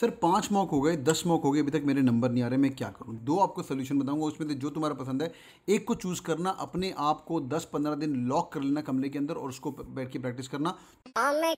Sir पाँच mock हो गए दस मॉक हो गए अभी तक मेरे नंबर नहीं आ रहे मैं क्या करूँ दो आपको सोल्यूशन बताऊंगा उसमें से जो तुम्हारा पसंद है एक को चूज़ करना अपने आप को दस पंद्रह दिन लॉक कर लेना कमरे के अंदर और उसको बैठ के प्रैक्टिस करना हाँ,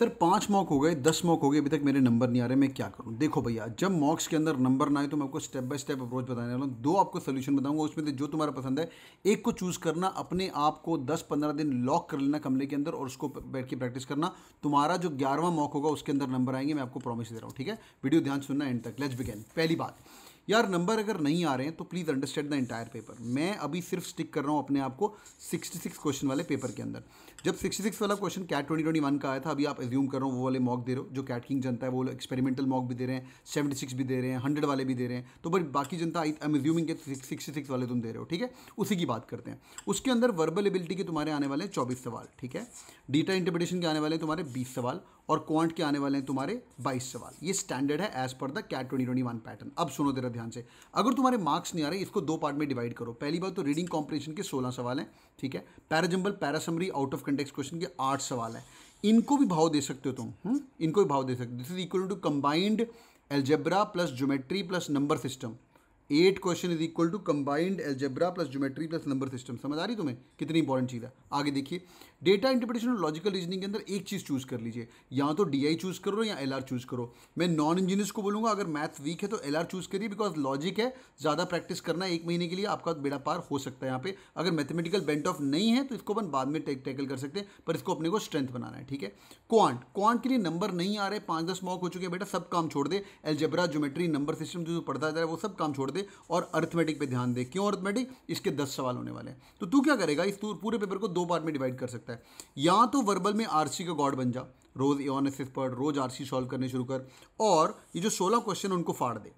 सर पांच मॉक हो गए दस मॉक हो गए अभी तक मेरे नंबर नहीं आ रहे मैं क्या करूं देखो भैया जब मॉक्स के अंदर नंबर ना आए तो मैं आपको स्टेप बाय स्टेप अप्रोच बताने वाला हूँ दो आपको सोल्यूशन बताऊंगा उसमें से जो तुम्हारा पसंद है एक को चूज़ करना अपने आप को दस पंद्रह दिन लॉक कर लेना कमरे के अंदर और उसको बैठ के प्रैक्टिस करना तुम्हारा जो ग्यारहवां मॉक होगा उसके अंदर नंबर आएंगे मैं आपको प्रॉमिस दे रहा हूँ ठीक है वीडियो ध्यान सुनना एंड तक लेट्स बिगेन पहली बात यार नंबर अगर नहीं आ रहे हैं तो please understand the entire paper मैं अभी सिर्फ स्टिक कर रहा हूँ अपने आप को 66 क्वेश्चन वाले पेपर के अंदर जब 66 वाला क्वेश्चन कैट 2021 का आया था अभी आप एज्यूम कर रहा हूँ वो वाले मॉक दे रहे हो जो कैट किंग जनता है वो एक्सपेरिमेंटल मॉक भी दे रहे हैं सेवेंटी सिक्स भी दे रहे हैं हंड्रेड वाले भी दे रहे हैं तो बट बाकी जनता आई एम एज्यूमिंग के सिक्सटी सिक्स वाले तुम दे रहे हो ठीक है उसी की बात करते हैं उसके अंदर वर्बल एबिलिटी के तुम्हारे आने वाले हैं चौबीस सवाल ठीक है डेटा इंटरप्रिटेशन के आने वाले हैं तुम्हारे बीस सवाल और क्वांट के आने वाले हैं तुम्हारे बाईस सवाल ये स्टैंडर्ड है as per the cat twenty pattern अब सुनो तेरा करो ध्यान से अगर तुम्हारे मार्क्स नहीं आ रहे इसको दो पार्ट में डिवाइड करो पहली बात तो रीडिंग कॉम्प्रिहेंशन के सोलह सवाल हैं ठीक है parajumble para summary out of context question के आठ सवाल हैं इनको भी भाव दे सकते हो तुम हुँ? हम्म? इनको भी भाव दे सकते हो this is equal to combined algebra plus geometry plus number system eight question is equal to combined algebra plus geometry plus number system समझ आ रही तुम्हें कितनी इंपॉर्टेंट चीज़ है आगे देखिए डेटा इंटरप्रिटेशन और लॉजिकल रीजनिंग के अंदर एक चीज़ चूज कर लीजिए या तो डी आई चूज करो या एल आर चूज करो मैं नॉन इंजीनियर्स को बोलूँगा अगर मैथ वीक है तो एल आर चूज करिए बिकॉज लॉजिक है ज़्यादा प्रैक्टिस करना है एक महीने के लिए आपका बेड़ा पार हो सकता है यहाँ पे अगर मैथमेटिकल बेंट ऑफ नहीं है तो इसको अपन बाद में टैकल कर सकते हैं पर इसको अपने को स्ट्रेंथ बनाना है ठीक है क्वांट क्वांट के लिए नंबर नहीं आ रहे पाँच दस मॉक हो चुके हैं बेटा सब काम छोड़ दे एल्जेब्रा ज्योमेट्री नंबर सिस्टम जो पढ़ता जा रहा है वो सब काम छोड़ दे होंगे और अर्थमेटिक पे ध्यान दे क्यों अर्थमेटिक इसके दस सवाल होने वाले हैं तो तू क्या करेगा इस पूरे पेपर को दो पार्ट में डिवाइड कर सकता है या तो वर्बल में आर का गॉड बन जा रोज़ एस पढ़ रोज़ आर सॉल्व करने शुरू कर और ये जो सोलह क्वेश्चन उनको फाड़ दे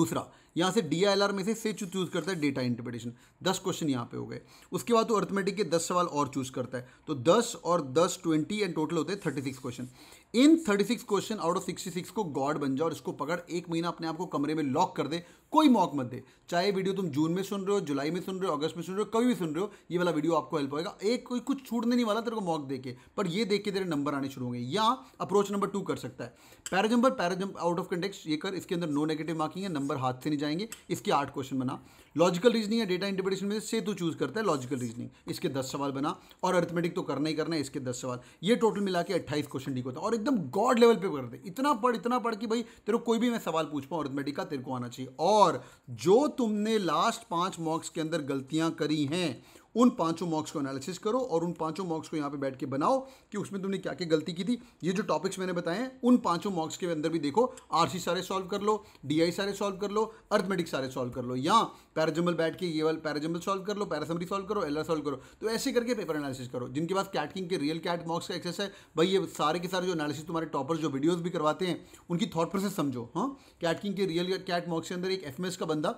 दूसरा यहाँ से डी में से से चूज करता है डेटा इंटरप्रिटेशन दस क्वेश्चन यहाँ पे हो गए उसके बाद तो अर्थमेटिक के दस सवाल और चूज करता है तो दस और दस ट्वेंटी एंड टोटल होते हैं thirty six question in 36 question out of 66 को गॉड बन जाओ और इसको पकड़ एक महीना अपने आप को कमरे में लॉक कर दे कोई मॉक मत दे चाहे वीडियो तुम जून में सुन रहे हो जुलाई में सुन रहे हो अगस्त में सुन रहे हो कभी भी सुन रहे हो ये वाला वीडियो आपको हेल्प होगा एक कोई कुछ छूटने नहीं वाला तेरे को मॉक देके पर ये देख के तेरे नंबर आने शुरू होंगे या अप्रोच नंबर टू कर सकता है para jumbler jumper out of context ये कर इसके अंदर नो नेगेटिव मार्किंग है नंबर हाथ से नहीं जाएंगे इसके आठ क्वेश्चन बना लॉजिकल रीजनिंग या डेटा इंटरप्रिटेशन में से तू चूज करता है लॉजिकल रीजनिंग इसके दस सवाल बना और अर्थमेटिक तो करना ही करना है इसके दस सवाल ये टोटल मिला के अट्ठाईस क्वेश्चन ठीक होता है और एकदम गॉड लेवल पे करते इतना पढ़ इतना पढ़ कि भाई तेरे कोई भी मैं सवाल पूछ पाऊँ अर्थमेटिक का तेरे को आना चाहिए और जो तुमने लास्ट पाँच मार्क्स के अंदर गलतियाँ करी हैं उन पांचों मॉक्स को एनालिसिस करो और उन पांचों मॉक्स को यहाँ पे बैठ के बनाओ कि उसमें तुमने क्या क्या गलती की थी ये जो टॉपिक्स मैंने बताए हैं उन पांचों मॉक्स के अंदर भी देखो आर सारे सॉल्व कर लो डीआई सारे सॉल्व कर लो अर्थमेटिक सारे सॉल्व कर लो या पैराजम्बल बैठ के ये वाल पैराजम्बल सॉल्व कर लो पैरासमरी सॉल्व करो एलर सॉल्व करो तो ऐसे करके पेपर एनालिसिस करो जिनके पास कैट किंग के रियल कैट मॉक्स का एक्सेस है भाई ये सारे के सारे जो एनालिसिस तुम्हारे टॉपर्स जो वीडियोज भी करवाते हैं उनकी थॉट प्रोसेस समझो हाँ कैट किंग के रियल कैट मॉक्स के अंदर एक एफ का बंदा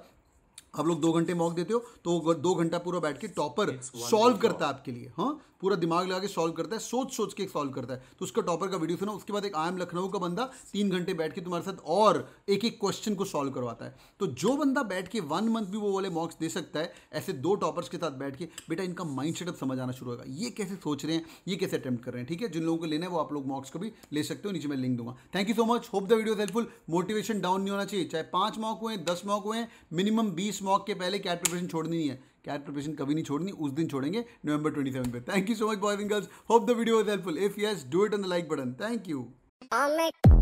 आप लोग दो घंटे मॉक देते हो तो दो घंटा पूरा बैठ के टॉपर सॉल्व करता है आपके लिए हाँ पूरा दिमाग लगा के सॉल्व करता है सोच सोच के सॉल्व करता है तो उसका टॉपर का वीडियो सुना उसके बाद एक आई एम लखनऊ का बंदा तीन घंटे बैठ के तुम्हारे साथ और एक एक क्वेश्चन को सॉल्व करवाता है तो जो बंदा बैठ के वन मंथ भी वो वाले मॉक्स दे सकता है ऐसे दो टॉपर्स के साथ बैठ के बेटा इनका माइंड सेटअप समझ आना शुरू होगा ये कैसे सोच रहे हैं ये कैसे अटैम्प्ट कर रहे हैं ठीक है जिन लोगों को लेना है वो आप लोग मॉक्स को भी ले सकते हो नीचे मैं लिंक दूंगा thank you so much hope the video helpful motivation down नहीं होना चाहिए चाहे पांच मॉक हुए दस मॉक हुए मिनिमम बीस मॉक के पहले कैट प्रिपरेशन छोड़नी है कैट प्रिपरेशन कभी नहीं छोड़नी उस दिन छोड़ेंगे नवंबर ट्वेंटी सेवन पे thank you so much boys and girls hope the video is helpful if yes do it on the like button thank you